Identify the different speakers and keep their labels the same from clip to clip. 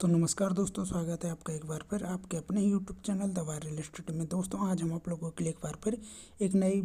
Speaker 1: तो नमस्कार दोस्तों स्वागत है आपका एक बार फिर आपके अपने YouTube channel the real study में दोस्तों आज हम आप लोगों के लिए एक बार फिर एक नई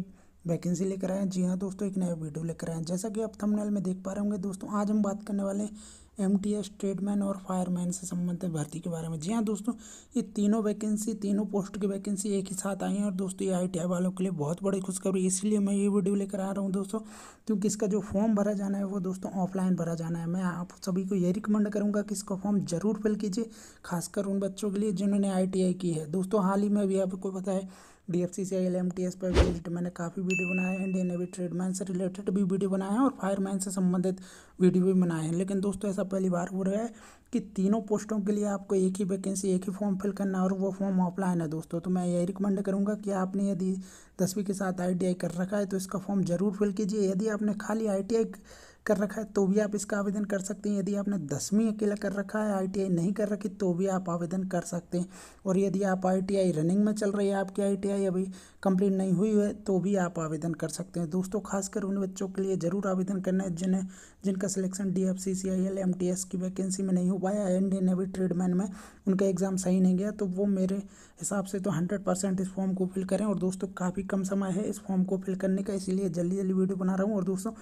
Speaker 1: वैकेंसी लेकर आए हैं जी हाँ दोस्तों एक नया वीडियो लेकर आए हैं जैसा कि आप थंबनेल में देख पा रहे होंगे दोस्तों आज हम बात करने वाले हैं एम टी एस ट्रेडमैन और फायरमैन से संबंधित भर्ती के बारे में जी हाँ दोस्तों ये तीनों वैकेंसी तीनों पोस्ट की वैकेंसी एक ही साथ आई हैं और दोस्तों ये आई वालों के लिए बहुत बड़ी खुशखबरी इसलिए मैं ये वीडियो लेकर आ रहा हूँ दोस्तों क्योंकि इसका जो फॉर्म भरा जाना है वो दोस्तों ऑफलाइन भरा जाना है मैं आप सभी को ये रिकमेंड करूँगा कि इसका फॉर्म ज़रूर फिल कीजिए खासकर उन बच्चों के लिए जिन्होंने आई की है दोस्तों हाल ही में अभी आपको पता है D F C C I L M T S पर रिलेटेड मैंने काफ़ी वीडियो बनाए हैं इंडियन नेवी ट्रेडमैन से रिलेटेड भी वीडियो बनाए हैं और फायरमैन से संबंधित वीडियो भी बनाए हैं लेकिन दोस्तों ऐसा पहली बार हो रहा है कि तीनों पोस्टों के लिए आपको एक ही वैकेंसी एक ही फॉर्म फिल करना और वो फॉर्म ऑफलाइन है दोस्तों तो मैं यही रिकमेंड करूँगा कि आपने यदि दसवीं के साथ आई कर रखा है तो इसका फॉर्म ज़रूर फिल कीजिए यदि आपने खाली आई कर रखा है तो भी आप इसका आवेदन कर सकते हैं यदि आपने दसवीं अकेला कर रखा है आई नहीं कर रखी तो भी आप आवेदन कर सकते हैं और यदि आप आई रनिंग में चल रही है आपकी आई अभी कंप्लीट नहीं हुई है तो भी आप आवेदन कर सकते हैं दोस्तों खासकर उन बच्चों के लिए ज़रूर आवेदन करना है जिन्हें जिनका selection D F C C I L M T S की वैकेंसी में नहीं हो पाया एंड नेवी ट्रेडमैन में उनका एग्ज़ाम सही नहीं गया तो वो मेरे हिसाब से तो हंड्रेड परसेंट इस फॉर्म को फिल करें और दोस्तों काफ़ी कम समय है इस फॉर्म को फिल करने का इसीलिए जल्दी जल्दी वीडियो बना रहा हूँ और दोस्तों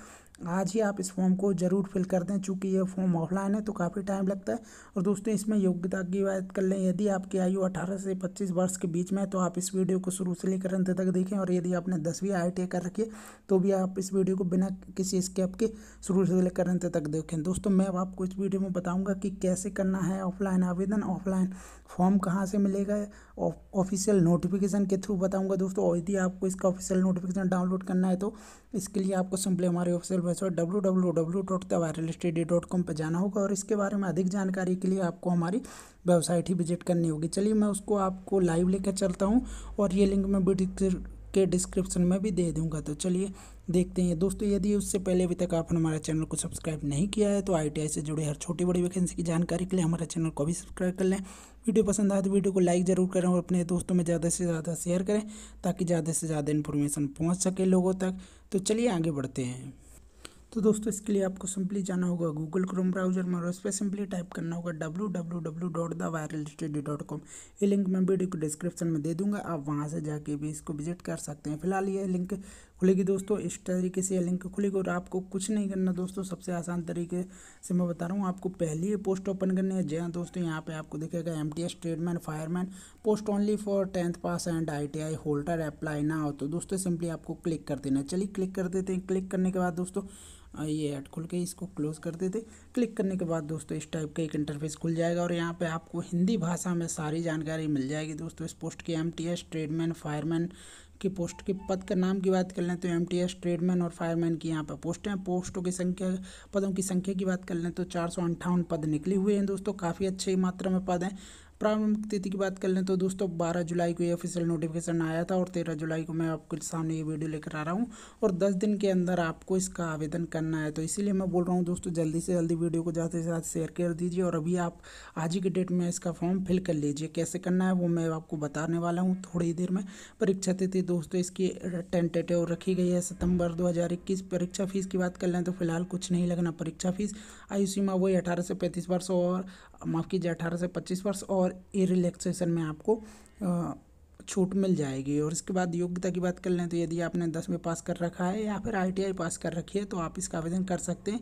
Speaker 1: आज ही आप इस फॉर्म को ज़रूर फिल कर दें चूँकि ये फॉर्म ऑफलाइन है तो काफ़ी टाइम लगता है और दोस्तों इसमें योग्यता की बात कर लें यदि आपकी आयु अठारह से पच्चीस वर्ष के बीच में है तो आप इस वीडियो को शुरू से लेकर अंत तक देखें और यदि आपने दसवीं आई टी कर रखी है तो भी आप इस वीडियो को बिना किसी स्केप के शुरू से लेकर अंत तक देखें दोस्तों मैं आपको इस वीडियो में बताऊँगा कि कैसे करना है ऑफलाइन आवेदन ऑफलाइन फॉर्म कहाँ से मिलेगा ऑफिशियल नोटिफिकेशन के थ्रू बताऊँगा दोस्तों और यदि आपको इसका ऑफिशियल नोटिफिकेशन डाउनलोड करना है तो इसके लिए आपको सिंपली हमारे ऑफिशियल वेबसाइट डब्ल्यू कॉम पर जाना होगा और इसके बारे में अधिक जानकारी के लिए आपको हमारी वेबसाइट ही विजिट करनी होगी चलिए मैं उसको आपको लाइव लेकर चलता हूँ और ये लिंक मैं वीडियो के डिस्क्रिप्शन में भी दे दूँगा तो चलिए देखते हैं दोस्तों यदि उससे पहले अभी तक आपने हमारे चैनल को सब्सक्राइब नहीं किया है तो आईटीआई से जुड़े हर छोटी बड़ी वैकेंसी की जानकारी के लिए हमारे चैनल को भी सब्सक्राइब कर लें वीडियो पसंद आए तो वीडियो को लाइक जरूर करें और अपने दोस्तों में ज़्यादा से ज़्यादा शेयर करें ताकि ज़्यादा से ज़्यादा इन्फॉर्मेशन पहुँच सके लोगों तक तो चलिए आगे बढ़ते हैं तो दोस्तों इसके लिए आपको सिंपली जाना होगा गूगल क्रोम ब्राउजर में और उस पर सिंपली टाइप करना होगा W W W dot the viral study dot com ये लिंक मैं वीडियो को डिस्क्रिप्शन में दे दूंगा आप वहाँ से जाके भी इसको विजिट कर सकते हैं फिलहाल ये लिंक खुलेगी दोस्तों इस तरीके से ये लिंक खुलेगी और आपको कुछ नहीं करना दोस्तों सबसे आसान तरीके से मैं बता रहा हूँ आपको पहले ही पोस्ट ओपन करनी है जहाँ दोस्तों यहाँ पर आपको दिखेगा M T S tradesman fireman post only for tenth pass and I T I holder apply ना हो तो दोस्तों सिंपली आपको क्लिक कर देना चलिए क्लिक कर देते हैं क्लिक करने के बाद दोस्तों ये ऐड खुल के इसको क्लोज़ कर देते क्लिक करने के बाद दोस्तों इस टाइप का एक इंटरफेस खुल जाएगा और यहाँ पे आपको हिंदी भाषा में सारी जानकारी मिल जाएगी दोस्तों इस पोस्ट की एम ट्रेडमैन फायरमैन की पोस्ट के पद का नाम की बात कर लें तो एम ट्रेडमैन और फायरमैन की यहाँ पर पोस्ट हैं पोस्टों की संख्या पदों की संख्या की बात कर लें तो चार पद निकले हुए हैं दोस्तों काफ़ी अच्छी मात्रा में पद हैं प्रारंभिक तिथि की बात कर लें तो दोस्तों 12 जुलाई को ये ऑफिशियल नोटिफिकेशन आया था और 13 जुलाई को मैं आपके सामने ये वीडियो लेकर आ रहा हूँ और 10 दिन के अंदर आपको इसका आवेदन करना है तो इसीलिए मैं बोल रहा हूँ दोस्तों जल्दी से जल्दी वीडियो को ज़्यादा से ज़्यादा शेयर कर दीजिए और अभी आप आज ही के डेट में इसका फॉर्म फिल कर लीजिए कैसे करना है वो मैं आपको बताने वाला हूँ थोड़ी देर में परीक्षा तिथि दोस्तों इसकी टेंटेटिव रखी गई है सितंबर दो परीक्षा फ़ीस की बात कर लें तो फिलहाल कुछ नहीं लगना परीक्षा फ़ीस आयु सीमा वही अठारह से पैंतीस वर्ष और माफ़ कीजिए अठारह से पच्चीस वर्ष और ये रिलैक्सेशन में आपको छूट मिल जाएगी और इसके बाद योग्यता की बात कर लें तो यदि आपने दसवीं पास कर रखा है या फिर आईटीआई पास कर रखी है तो आप इसका आवेदन कर सकते हैं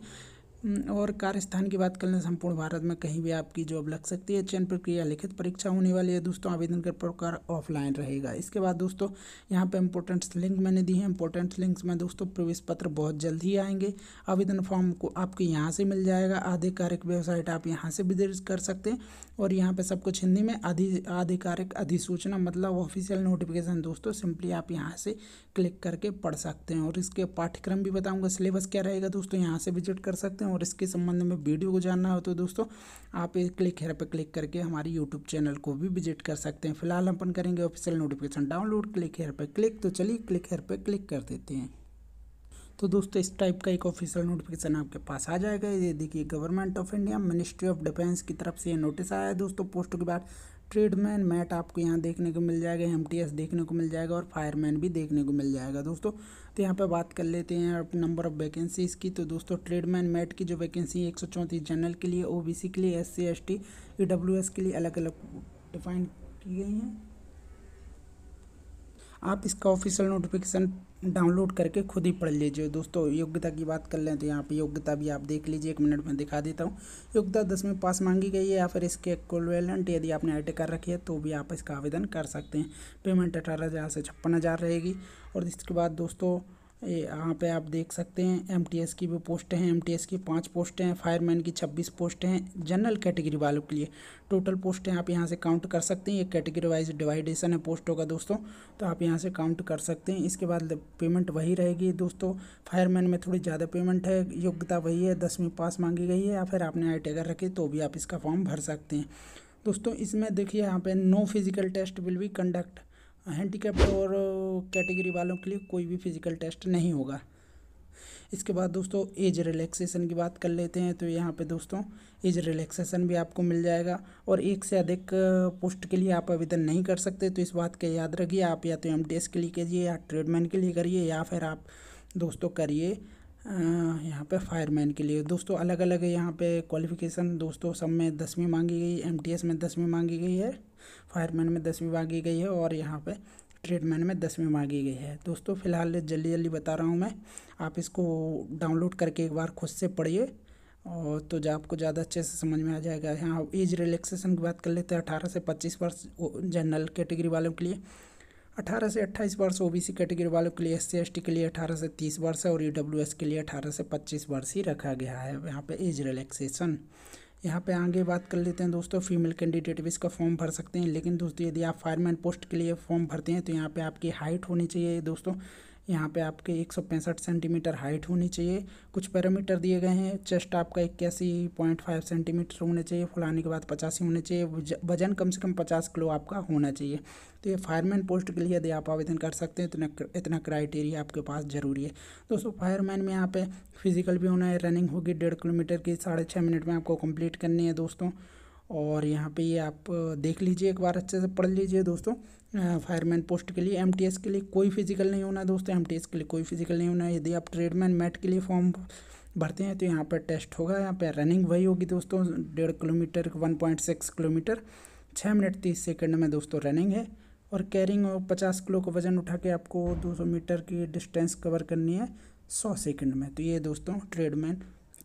Speaker 1: हम्म, और कार्यस्थान की बात कर लें संपूर्ण भारत में कहीं भी आपकी जॉब लग सकती है चयन प्रक्रिया लिखित परीक्षा होने वाली है दोस्तों आवेदन का प्रकार ऑफलाइन रहेगा इसके बाद दोस्तों यहाँ पे इंपॉर्टेंट्स लिंक मैंने दी है इंपॉर्टेंट्स लिंक्स में दोस्तों प्रवेश पत्र बहुत जल्द ही आएंगे आवेदन फॉर्म को आपके यहाँ से मिल जाएगा आधिकारिक वेबसाइट आप यहाँ से विजिट कर सकते हैं और यहाँ पर सब कुछ हिंदी में अधि आधिकारिक अधिसूचना मतलब ऑफिशियल नोटिफिकेशन दोस्तों सिंपली आप यहाँ से क्लिक करके पढ़ सकते हैं और इसके पाठ्यक्रम भी बताऊँगा सिलेबस क्या रहेगा दोस्तों यहाँ से विजिट कर सकते हैं और इसके संबंध में वीडियो को जानना हो तो दोस्तों आप एक क्लिक हेर पर क्लिक करके हमारे यूट्यूब चैनल को भी विजिट कर सकते हैं फिलहाल हम अपन करेंगे official notification download click here पर क्लिक तो चलिए क्लिक हेर पर क्लिक कर देते हैं तो दोस्तों इस टाइप का एक ऑफिशियल नोटिफिकेशन आपके पास आ जाएगा ये देखिए government of India ministry of defence की तरफ से ये नोटिस आया है दोस्तों पोस्ट के बाद ट्रेडमैन मैट आपको यहाँ देखने को मिल जाएगा एम देखने को मिल जाएगा और फायरमैन भी देखने को मिल जाएगा दोस्तों तो यहाँ पे बात कर लेते हैं नंबर ऑफ़ वैकेंसीज़ की तो दोस्तों ट्रेडमैन मैट की जो वैकेंसी है एक जनरल के लिए ओ के लिए एस सी e के लिए अलग अलग डिफाइन की गई हैं आप इसका ऑफिशियल नोटिफिकेशन डाउनलोड करके खुद ही पढ़ लीजिए दोस्तों योग्यता की बात कर लें तो यहाँ पे योग्यता भी आप देख लीजिए एक मिनट में दिखा देता हूँ योग्यता दसवीं पास मांगी गई है या फिर इसके इक्वलेंट यदि आपने आई कर रखी है तो भी आप इसका आवेदन कर सकते हैं पेमेंट अठारह हज़ार से छप्पन हज़ार रहेगी और इसके बाद दोस्तों ये यहाँ पे आप देख सकते हैं एमटीएस की भी पोस्टें हैं एमटीएस की पांच पोस्टें हैं फायरमैन की छब्बीस पोस्ट हैं जनरल कैटेगरी वालों के लिए टोटल पोस्टें आप यहाँ से काउंट कर सकते हैं ये कैटेगरी वाइज डिवाइडेशन है पोस्टों का दोस्तों तो आप यहाँ से काउंट कर सकते हैं इसके बाद पेमेंट वही रहेगी दोस्तों फायरमैन में थोड़ी ज़्यादा पेमेंट है योग्यता वही है दसवीं पास मांगी गई है या फिर आपने आई टेगर रखी तो भी आप इसका फॉर्म भर सकते हैं दोस्तों इसमें देखिए यहाँ पे no physical test will be conduct handicapped और कैटेगरी वालों के लिए कोई भी फिज़िकल टेस्ट नहीं होगा इसके बाद दोस्तों एज रिलैक्सेशन की बात कर लेते हैं तो यहाँ पे दोस्तों एज रिलैक्सेशन भी आपको मिल जाएगा और एक से अधिक पोस्ट के लिए आप आवेदन नहीं कर सकते तो इस बात का याद रखिए आप या तो एम के लिए कीजिए या ट्रेडमैन के लिए करिए या फिर आप दोस्तों करिए यहाँ पे फायरमैन के लिए दोस्तों अलग अलग है यहाँ पे क्वालिफ़िकेशन दोस्तों सब में दसवीं मांगी गई एमटीएस में दसवीं मांगी गई है फायरमैन में दसवीं मांगी गई है और यहाँ पे ट्रेडमैन में दसवीं मांगी गई है दोस्तों फिलहाल जल्दी जल्दी बता रहा हूँ मैं आप इसको डाउनलोड करके एक बार खुद से पढ़िए और तो जो आपको ज़्यादा अच्छे से समझ में आ जाएगा यहाँ एज रिलैक्सेशन की बात कर लेते हैं अठारह से पच्चीस वर्ष जनरल कैटेगरी वालों के लिए अठारह से अट्ठाईस वर्ष ओ बी सी कैटेगरी वालों के लिए एस सी के लिए अठारह से तीस वर्ष और ई डब्ल्यू एस के लिए अठारह से पच्चीस वर्ष ही रखा गया है यहाँ पे एज रिलैक्सेशन यहाँ पे आगे बात कर लेते हैं दोस्तों फीमेल कैंडिडेट भी इसका फॉर्म भर सकते हैं लेकिन दोस्तों यदि आप फायरमैन पोस्ट के लिए फॉर्म भरते हैं तो यहाँ पे आपकी हाइट होनी चाहिए दोस्तों यहाँ पे आपके एक सौ पैंसठ सेंटीमीटर हाइट होनी चाहिए कुछ पैरामीटर दिए गए हैं चेस्ट आपका इक्यासी पॉइंट फाइव सेंटीमीटर होने चाहिए फुलाने के बाद पचासी होने चाहिए वजन कम से कम पचास किलो आपका होना चाहिए तो ये फायरमैन पोस्ट के लिए यदि आप आवेदन कर सकते हैं तो इतना इतना क्राइटेरिया आपके पास ज़रूरी है दोस्तों फायरमैन में यहाँ पे फिजिकल भी होना है रनिंग होगी डेढ़ किलोमीटर की साढ़े छः मिनट में आपको कंप्लीट करनी है दोस्तों और यहाँ पे ये आप देख लीजिए एक बार अच्छे से पढ़ लीजिए दोस्तों फायरमैन पोस्ट के लिए एम के लिए कोई फिजिकल नहीं होना दोस्तों एम के लिए कोई फिजिकल नहीं होना यदि आप ट्रेडमैन मैट के लिए फॉर्म भरते हैं तो यहाँ पर टेस्ट होगा यहाँ पर रनिंग वही होगी दोस्तों डेढ़ kilometre one point six kilometre छः मिनट तीस सेकंड में दोस्तों रनिंग है और कैरिंग और पचास किलो का वजन उठा के आपको दो सौ मीटर की डिस्टेंस कवर करनी है सौ सेकंड में तो ये दोस्तों ट्रेडमैन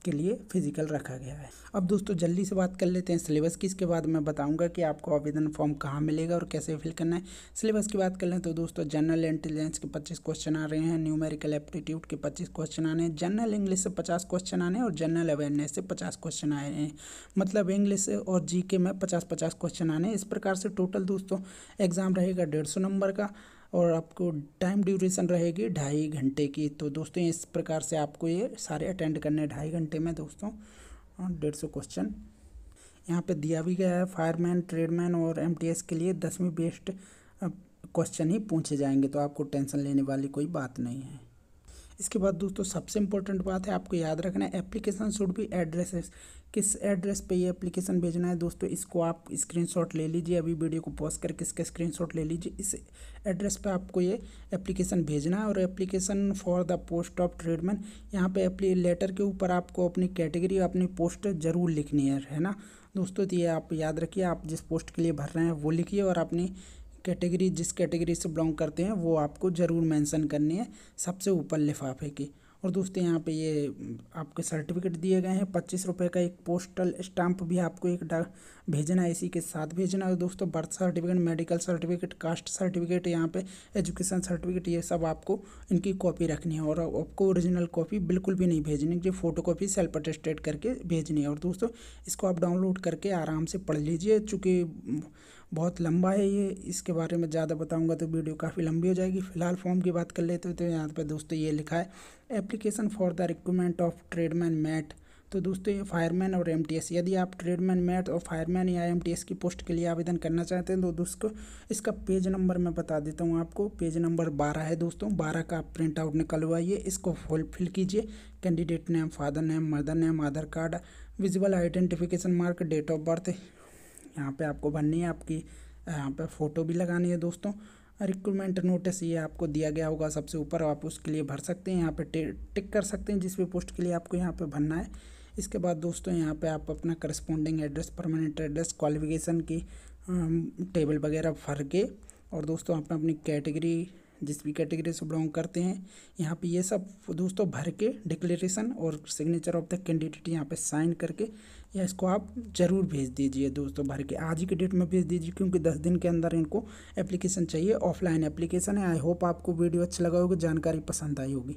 Speaker 1: के लिए फिजिकल रखा गया है अब दोस्तों जल्दी से बात कर लेते हैं सिलेबस की इसके बाद मैं बताऊंगा कि आपको आवेदन फॉर्म कहाँ मिलेगा और कैसे फिल करना है सिलेबस की बात कर लें तो दोस्तों जनरल इंटेलिजेंस के पच्चीस क्वेश्चन आ रहे हैं न्यूमेरिकल एप्टीट्यूड के पच्चीस क्वेश्चन आने हैं जनरल इंग्लिश से पचास क्वेश्चन आने और जनरल अवेयरनेस से पचास क्वेश्चन आए हैं मतलब इंग्लिश और जी में पचास पचास क्वेश्चन आने इस प्रकार से टोटल दोस्तों एग्ज़ाम रहेगा डेढ़ नंबर का और आपको टाइम ड्यूरेशन रहेगी ढाई घंटे की तो दोस्तों इस प्रकार से आपको ये सारे अटेंड करने हैं ढाई घंटे में दोस्तों हाँ, डेढ़ सौ क्वेश्चन यहाँ पे दिया भी गया है फायरमैन ट्रेडमैन और एमटीएस के लिए दसवीं बेस्ट क्वेश्चन ही पूछे जाएंगे तो आपको टेंशन लेने वाली कोई बात नहीं है इसके बाद दोस्तों सबसे इम्पोर्टेंट बात है आपको याद रखना है एप्लीकेशन शुड भी एड्रेसेस किस एड्रेस पे ये एप्लीकेशन भेजना है दोस्तों इसको आप स्क्रीनशॉट ले लीजिए अभी वीडियो को पॉज करके इसके स्क्रीनशॉट ले लीजिए इस एड्रेस पे आपको ये एप्लीकेशन भेजना है और application for the post of tradesman यहाँ पे अपनी लेटर के ऊपर आपको अपनी कैटेगरी अपनी पोस्ट ज़रूर लिखनी है है ना दोस्तों तो ये आप याद रखिए आप जिस पोस्ट के लिए भर रहे हैं वो लिखिए और अपनी कैटेगरी जिस कैटेगरी से बिलोंग करते हैं वो आपको ज़रूर मेंशन करनी है सबसे ऊपर लिफाफे की और दोस्तों यहाँ पे ये आपके सर्टिफिकेट दिए गए हैं पच्चीस रुपये का एक पोस्टल स्टाम्प भी आपको एक डाक भेजना है इसी के साथ भेजना है दोस्तों birth certificate medical certificate caste certificate यहाँ पे एजुकेशन सर्टिफिकेट ये सब आपको इनकी कॉपी रखनी है और आपको ओरिजिनल कॉपी बिल्कुल भी नहीं भेजनी जो फोटो कॉपी सेल्फ अटेस्टेड करके भेजनी है और दोस्तों इसको आप डाउनलोड करके आराम से पढ़ लीजिए चूँकि बहुत लंबा है ये इसके बारे में ज़्यादा बताऊँगा तो वीडियो काफ़ी लंबी हो जाएगी फिलहाल फॉर्म की बात कर लेते हैं तो यहाँ पर दोस्तों ये लिखा है application for the recruitment of tradesman mate तो दोस्तों ये फायरमैन और एम यदि आप ट्रेडमैन मैट और फायरमैन या एम की पोस्ट के लिए आवेदन करना चाहते हैं तो दोस्तों इसका पेज नंबर मैं बता देता हूँ आपको पेज नंबर बारह है दोस्तों बारह का आप प्रिंट आउट निकलवाइए इसको फिल कीजिए candidate name father name mother name Aadhaar card visible identification mark date of birth यहाँ पे आपको भरनी है आपकी यहाँ पे फ़ोटो भी लगानी है दोस्तों रिक्रूटमेंट नोटिस ये आपको दिया गया होगा सबसे ऊपर आप उसके लिए भर सकते हैं यहाँ पे टिक कर सकते हैं जिस भी पोस्ट के लिए आपको यहाँ पे भरना है इसके बाद दोस्तों यहाँ पे आप अपना corresponding address permanent address qualification की टेबल वगैरह भर के और दोस्तों आपने अपनी कैटेगरी जिस भी कैटेगरी से बिलोंग करते हैं यहाँ पे ये सब दोस्तों भर के डिक्लेरेशन और सिग्नेचर ऑफ द कैंडिडेट यहाँ पे साइन करके या इसको आप ज़रूर भेज दीजिए दोस्तों भर के आज ही के डेट में भेज दीजिए क्योंकि दस दिन के अंदर इनको एप्लीकेशन चाहिए ऑफलाइन एप्लीकेशन है आई होप आपको वीडियो अच्छा लगा होगा जानकारी पसंद आई होगी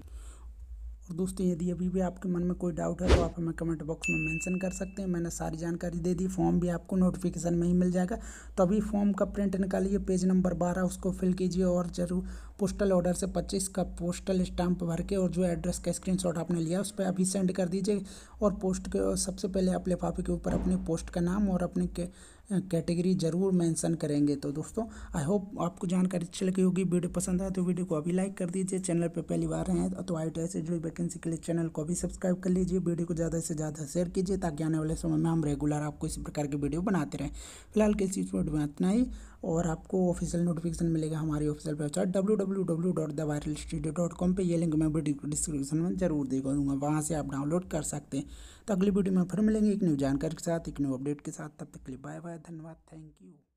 Speaker 1: और दोस्तों यदि अभी भी आपके मन में कोई डाउट है तो आप हमें कमेंट बॉक्स में मेंशन कर सकते हैं मैंने सारी जानकारी दे दी फॉर्म भी आपको नोटिफिकेशन में ही मिल जाएगा तो अभी फॉर्म का प्रिंट निकालिए पेज नंबर बारह उसको फिल कीजिए और जरूर पोस्टल ऑर्डर से पच्चीस का पोस्टल स्टाम्प भर के और जो एड्रेस का स्क्रीन आपने लिया उस पर अभी सेंड कर दीजिए और पोस्ट के सबसे पहले आप लिफाफे के ऊपर अपने पोस्ट का नाम और अपने के कैटेगरी ज़रूर मेंशन करेंगे तो दोस्तों आई होप आपको जानकारी अच्छी लगी होगी वीडियो पसंद आए तो वीडियो को अभी लाइक कर दीजिए चैनल पर पहली बार हैं तो आई टी से जुड़ी वैकेंसी के लिए चैनल को भी सब्सक्राइब कर लीजिए वीडियो को ज़्यादा से ज़्यादा शेयर कीजिए ताकि आने वाले समय में हम रेगुलर आपको इसी प्रकार की वीडियो बनाते रहें फिलहाल के वीडियो में इतना ही और आपको ऑफिशियल नोटिफिकेशन मिलेगा हमारी official website W W W dot the viral studio dot com पर यह लिंक मैं डिस्क्रिप्शन में जरूर दे दूँगा वहाँ से आप डाउनलोड कर सकते हैं तो अगली वीडियो में फिर मिलेंगे एक न्यू जानकारी के साथ एक न्यू अपडेट के साथ तब तक के लिए बाय बाय धन्यवाद थैंक यू